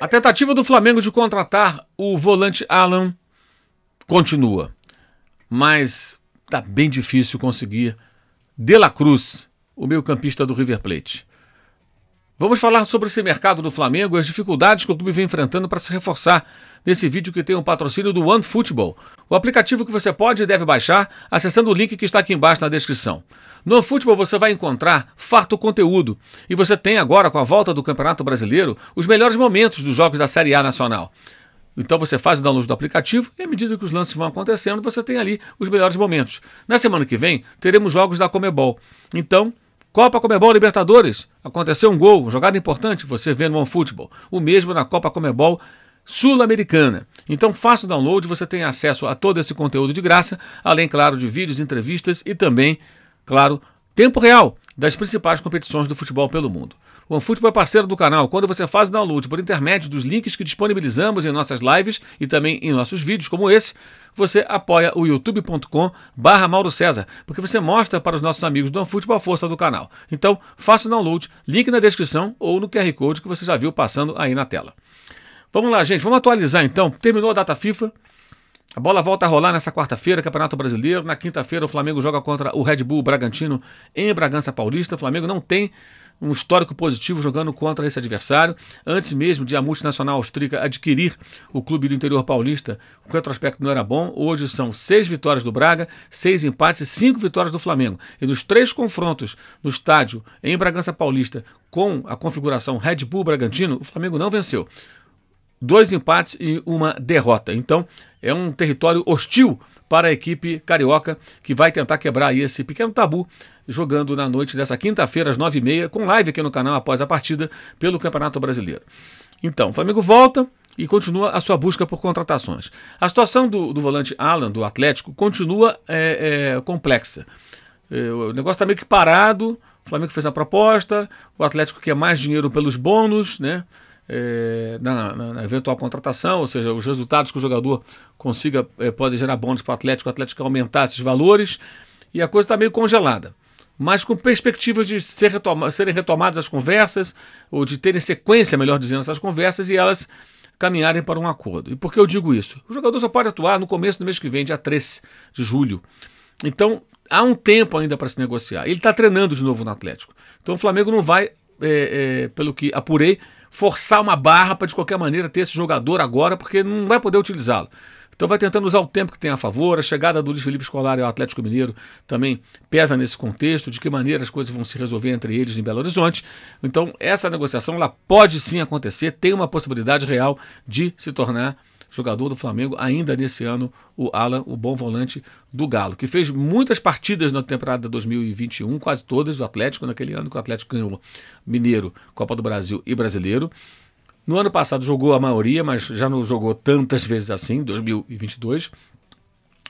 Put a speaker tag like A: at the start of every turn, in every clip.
A: A tentativa do Flamengo de contratar o volante Alan continua, mas está bem difícil conseguir De La Cruz, o meio-campista do River Plate. Vamos falar sobre esse mercado do Flamengo e as dificuldades que o clube vem enfrentando para se reforçar nesse vídeo que tem um patrocínio do OneFootball, o aplicativo que você pode e deve baixar acessando o link que está aqui embaixo na descrição. No OneFootball você vai encontrar farto conteúdo e você tem agora, com a volta do Campeonato Brasileiro, os melhores momentos dos jogos da Série A Nacional. Então você faz o download do aplicativo e à medida que os lances vão acontecendo, você tem ali os melhores momentos. Na semana que vem, teremos jogos da Comebol. Então, Copa Comebol Libertadores, aconteceu um gol, jogada importante, você vê no OneFootball. O mesmo na Copa Comebol Sul-Americana. Então faça o download, você tem acesso a todo esse conteúdo de graça, além, claro, de vídeos, entrevistas e também, claro, tempo real das principais competições do futebol pelo mundo. O OneFootball é parceiro do canal. Quando você faz o download por intermédio dos links que disponibilizamos em nossas lives e também em nossos vídeos como esse, você apoia o youtube.com barra Mauro César, porque você mostra para os nossos amigos do OneFootball a força do canal. Então, faça o download, link na descrição ou no QR Code que você já viu passando aí na tela. Vamos lá, gente, vamos atualizar então. Terminou a data FIFA, a bola volta a rolar nessa quarta-feira, Campeonato Brasileiro. Na quinta-feira, o Flamengo joga contra o Red Bull Bragantino em Bragança Paulista. O Flamengo não tem um histórico positivo jogando contra esse adversário, antes mesmo de a multinacional austríaca adquirir o clube do interior paulista. O retrospecto não era bom. Hoje são seis vitórias do Braga, seis empates e cinco vitórias do Flamengo. E dos três confrontos no estádio em Bragança Paulista com a configuração Red Bull Bragantino, o Flamengo não venceu. Dois empates e uma derrota. Então, é um território hostil para a equipe carioca, que vai tentar quebrar esse pequeno tabu, jogando na noite dessa quinta-feira, às nove e meia com live aqui no canal após a partida pelo Campeonato Brasileiro. Então, o Flamengo volta e continua a sua busca por contratações. A situação do, do volante Alan, do Atlético, continua é, é, complexa. É, o negócio está meio que parado. O Flamengo fez a proposta, o Atlético quer mais dinheiro pelos bônus, né? é, na, na, na, eventual contratação, ou seja, os resultados que o jogador consiga é, podem gerar bônus para o Atlético, o Atlético aumentar esses valores, e a coisa está meio congelada. Mas com perspectivas de ser retoma, serem retomadas as conversas, ou de terem sequência, melhor dizendo, essas conversas, e elas caminharem para um acordo. E por que eu digo isso? O jogador só pode atuar no começo do mês que vem, dia 13 de julho. Então, há um tempo ainda para se negociar. Ele está treinando de novo no Atlético. Então, o Flamengo não vai, é, é, pelo que apurei, forçar uma barra para de qualquer maneira ter esse jogador agora, porque não vai poder utilizá-lo. Então vai tentando usar o tempo que tem a favor. A chegada do Luiz Felipe Scolari ao Atlético Mineiro também pesa nesse contexto, de que maneira as coisas vão se resolver entre eles em Belo Horizonte. Então essa negociação ela pode sim acontecer, tem uma possibilidade real de se tornar jogador do Flamengo, ainda nesse ano, o Alan, o bom volante do Galo, que fez muitas partidas na temporada 2021, quase todas do Atlético, naquele ano que o Atlético ganhou Mineiro, Copa do Brasil e Brasileiro. No ano passado jogou a maioria, mas já não jogou tantas vezes assim, 2022.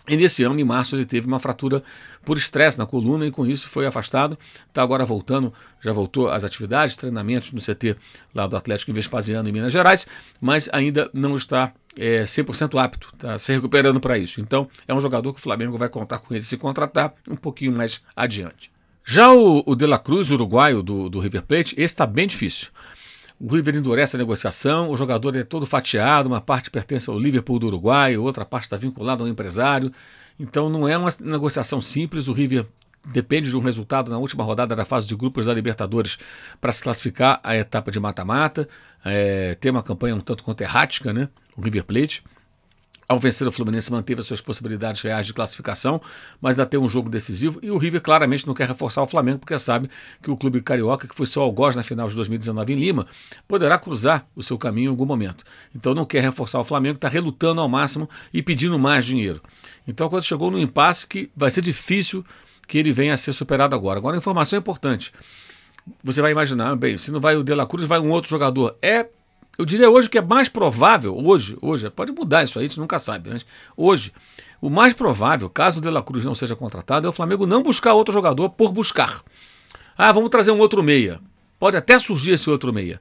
A: E nesse ano, em março, ele teve uma fratura por estresse na coluna e com isso foi afastado. Está agora voltando, já voltou às atividades, treinamentos no CT lá do Atlético em Vespasiano, em Minas Gerais, mas ainda não está é, 100% apto, está se recuperando para isso. Então, é um jogador que o Flamengo vai contar com ele se contratar um pouquinho mais adiante. Já o, o De La Cruz, uruguaio do, do River Plate, esse está bem difícil. O River endurece a negociação, o jogador é todo fatiado, uma parte pertence ao Liverpool do Uruguai, outra parte está vinculada ao empresário. Então não é uma negociação simples, o River depende de um resultado na última rodada da fase de grupos da Libertadores para se classificar à etapa de mata-mata. É, uma campanha um tanto quanto errática, né? o River Plate. Ao vencer o Fluminense, manteve as suas possibilidades reais de classificação, mas ainda tem um jogo decisivo. E o River claramente não quer reforçar o Flamengo, porque sabe que o clube carioca, que foi seu algoz na final de 2019 em Lima, poderá cruzar o seu caminho em algum momento. Então não quer reforçar o Flamengo, está relutando ao máximo e pedindo mais dinheiro. Então a coisa chegou num impasse que vai ser difícil que ele venha a ser superado agora. Agora, a informação é importante. Você vai imaginar, bem, se não vai o De La Cruz, vai um outro jogador. É eu diria hoje que é mais provável, hoje, hoje, pode mudar isso aí, a gente nunca sabe, mas hoje, o mais provável, caso o De La Cruz não seja contratado, é o Flamengo não buscar outro jogador por buscar. Ah, vamos trazer um outro meia. Pode até surgir esse outro meia.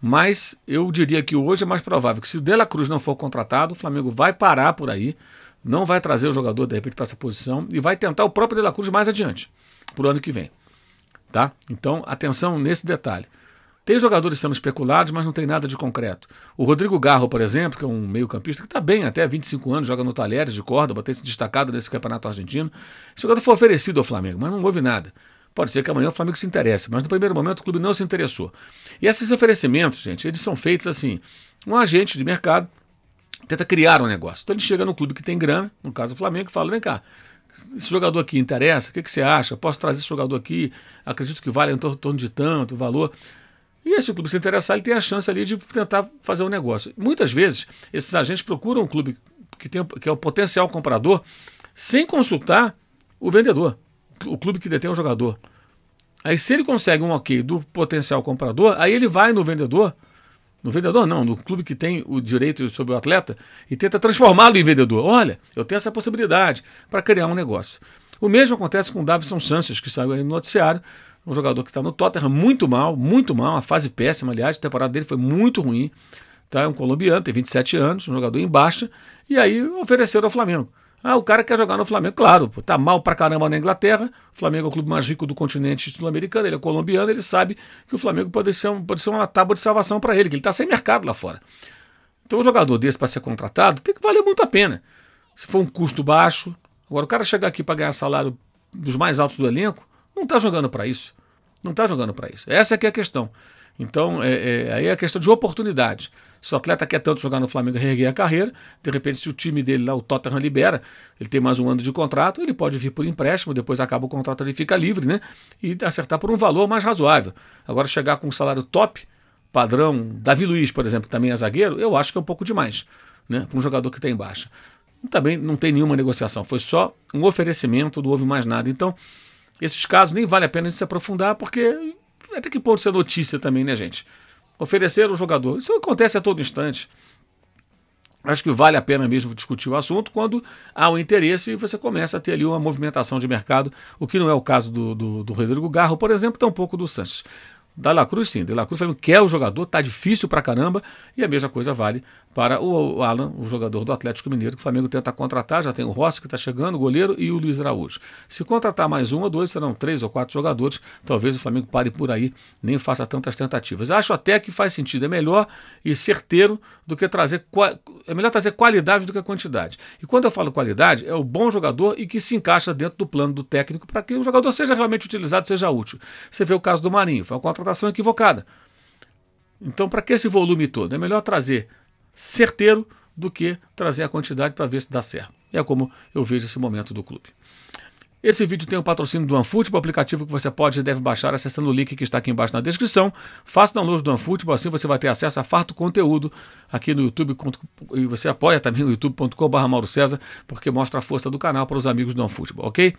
A: Mas eu diria que hoje é mais provável que se o De La Cruz não for contratado, o Flamengo vai parar por aí, não vai trazer o jogador de repente para essa posição e vai tentar o próprio De La Cruz mais adiante, para o ano que vem. Tá? Então, atenção nesse detalhe. Tem jogadores sendo especulados, mas não tem nada de concreto. O Rodrigo Garro, por exemplo, que é um meio-campista que está bem até 25 anos, joga no Talheres de Córdoba, tem se destacado nesse campeonato argentino. Esse jogador foi oferecido ao Flamengo, mas não houve nada. Pode ser que amanhã o Flamengo se interesse, mas no primeiro momento o clube não se interessou. E esses oferecimentos, gente, eles são feitos assim: um agente de mercado tenta criar um negócio. Então ele chega no clube que tem grana, no caso o Flamengo, e fala: vem cá, esse jogador aqui interessa? O que, que você acha? Posso trazer esse jogador aqui? Acredito que vale em torno de tanto, valor. E se o clube se interessar, ele tem a chance ali de tentar fazer um negócio. Muitas vezes, esses agentes procuram um clube que, tem, que é o potencial comprador sem consultar o vendedor, o clube que detém o jogador. Aí, se ele consegue um ok do potencial comprador, aí ele vai no vendedor, no vendedor não, no clube que tem o direito sobre o atleta, e tenta transformá-lo em vendedor. Olha, eu tenho essa possibilidade para criar um negócio. O mesmo acontece com o Davison Sanches, que saiu aí no noticiário, um jogador que está no Tottenham muito mal, muito mal, uma fase péssima, aliás, a temporada dele foi muito ruim. Tá? É um colombiano, tem 27 anos, um jogador em baixa, e aí ofereceram ao Flamengo. Ah, o cara quer jogar no Flamengo. Claro, pô, tá mal pra caramba na Inglaterra. O Flamengo é o clube mais rico do continente sul-americano, ele é colombiano, ele sabe que o Flamengo pode ser, pode ser uma tábua de salvação para ele, que ele tá sem mercado lá fora. Então, um jogador desse para ser contratado tem que valer muito a pena. Se for um custo baixo. Agora, o cara chegar aqui para ganhar salário dos mais altos do elenco, não está jogando para isso. Não está jogando para isso. Essa é que é a questão. Então, é, é, aí é a questão de oportunidade. Se o atleta quer tanto jogar no Flamengo e reerguer a carreira, de repente, se o time dele lá, o Tottenham, libera, ele tem mais um ano de contrato, ele pode vir por empréstimo, depois acaba o contrato, ele fica livre, né? E acertar por um valor mais razoável. Agora, chegar com um salário top, padrão, Davi Luiz, por exemplo, que também é zagueiro, eu acho que é um pouco demais, né? Para um jogador que está em baixa. Também não tem nenhuma negociação, foi só um oferecimento, não houve mais nada. Então, esses casos nem vale a pena a gente se aprofundar, porque até que ponto isso é notícia também, né, gente? Oferecer o jogador. Isso acontece a todo instante. Acho que vale a pena mesmo discutir o assunto quando há um interesse e você começa a ter ali uma movimentação de mercado, o que não é o caso do, do, do Rodrigo Garro, por exemplo, tampouco do Sanches. Da La Cruz, sim. De La Cruz, o Flamengo quer o jogador, tá difícil pra caramba. E a mesma coisa vale para o Alan, o jogador do Atlético Mineiro, que o Flamengo tenta contratar. Já tem o Rossi que está chegando, o goleiro e o Luiz Araújo. Se contratar mais um ou dois, serão três ou quatro jogadores. Talvez o Flamengo pare por aí, nem faça tantas tentativas. Acho até que faz sentido. É melhor e certeiro do que trazer. É melhor trazer qualidade do que quantidade. E quando eu falo qualidade, é o bom jogador e que se encaixa dentro do plano do técnico para que o jogador seja realmente utilizado, seja útil. Você vê o caso do Marinho, foi uma cotação equivocada. Então, para que esse volume todo? É melhor trazer certeiro do que trazer a quantidade para ver se dá certo. É como eu vejo esse momento do clube. Esse vídeo tem o um patrocínio do OneFootball, aplicativo que você pode e deve baixar acessando o link que está aqui embaixo na descrição. Faça download do OneFootball, tipo assim você vai ter acesso a farto conteúdo aqui no YouTube. E você apoia também o youtube.com.br Mauro César, porque mostra a força do canal para os amigos do OneFootball, ok?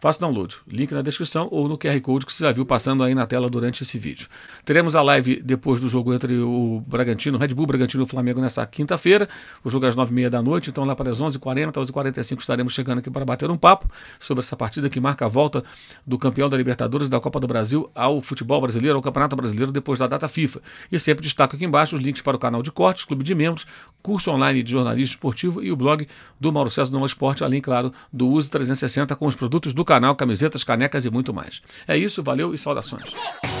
A: Faça download, link na descrição ou no QR Code que você já viu passando aí na tela durante esse vídeo. Teremos a live depois do jogo entre o Bragantino, Red Bull, Bragantino e o Flamengo nessa quinta-feira. O jogo é às 9h30 da noite, então lá para as 11h40, às 11h45 estaremos chegando aqui para bater um papo sobre essa partida que marca a volta do campeão da Libertadores da Copa do Brasil ao futebol brasileiro, ao Campeonato Brasileiro depois da data FIFA. E sempre destaco aqui embaixo os links para o canal de cortes, clube de membros, curso online de jornalismo esportivo e o blog do Mauro César do Esporte, além, claro, do Uso 360 com os produtos do canal Camisetas, Canecas e muito mais. É isso, valeu e saudações.